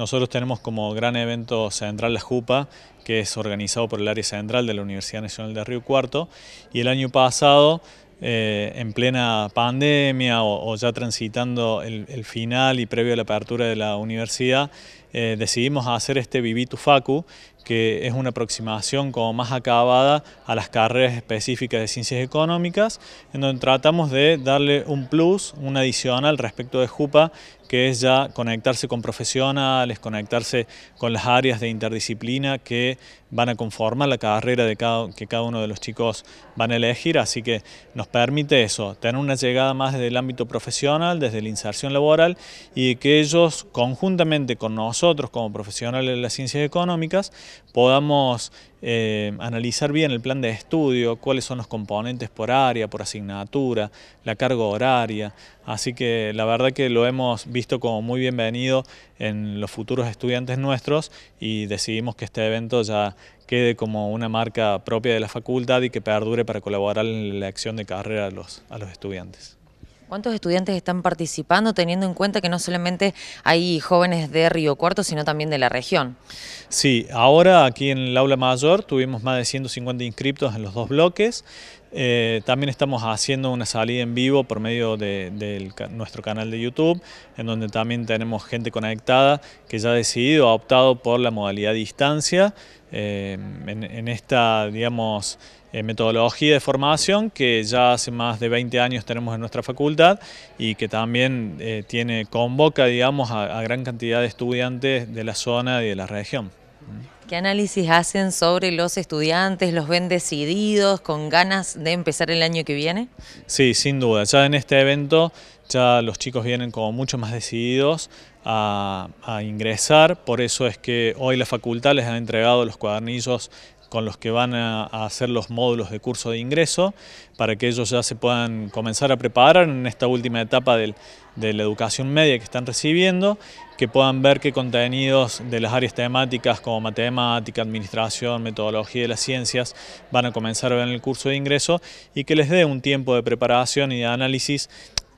Nosotros tenemos como gran evento central la JUPA, que es organizado por el área central de la Universidad Nacional de Río Cuarto, y el año pasado, eh, en plena pandemia o, ya transitando el, final y previo a la apertura de la universidad, eh, decidimos hacer este Vivitu Facu, que es una aproximación como más acabada a las carreras específicas de ciencias económicas, en donde tratamos de darle un plus, un adicional respecto de JUPA, que es ya conectarse con profesionales, conectarse con las áreas de interdisciplina que van a conformar la carrera de cada, que cada uno de los chicos van a elegir, así que nos permite eso, tener una llegada más desde el ámbito profesional, desde la inserción laboral y que ellos conjuntamente con nosotros nosotros como profesionales de las ciencias económicas podamos eh, analizar bien el plan de estudio, cuáles son los componentes por área, por asignatura, la carga horaria. Así que la verdad que lo hemos visto como muy bienvenido en los futuros estudiantes nuestros y decidimos que este evento ya quede como una marca propia de la facultad y que perdure para colaborar en la acción de carrera a los, a los estudiantes. ¿Cuántos estudiantes están participando teniendo en cuenta que no solamente hay jóvenes de Río Cuarto, sino también de la región? Sí, ahora aquí en el aula mayor tuvimos más de 150 inscriptos en los dos bloques. Eh, también estamos haciendo una salida en vivo por medio de, nuestro canal de YouTube, en donde también tenemos gente conectada que ya ha decidido, ha optado por la modalidad distancia eh, en, esta, eh, metodología de formación que ya hace más de 20 años tenemos en nuestra facultad y que también tiene, convoca, a gran cantidad de estudiantes de la zona y de la región. ¿Qué análisis hacen sobre los estudiantes? ¿Los ven decididos, con ganas de empezar el año que viene? Sí, sin duda. Ya en este evento ya los chicos vienen como mucho más decididos a, ingresar, por eso es que hoy la facultad les ha entregado los cuadernillos con los que van a, hacer los módulos de curso de ingreso para que ellos ya se puedan comenzar a preparar en esta última etapa del, de la educación media que están recibiendo, que puedan ver qué contenidos de las áreas temáticas como matemática, administración, metodología de las ciencias van a comenzar a ver en el curso de ingreso y que les dé un tiempo de preparación y de análisis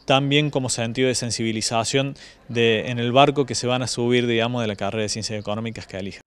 también como sentido de sensibilización de, en el barco que se van a subir digamos, de la carrera de ciencias económicas que elijan.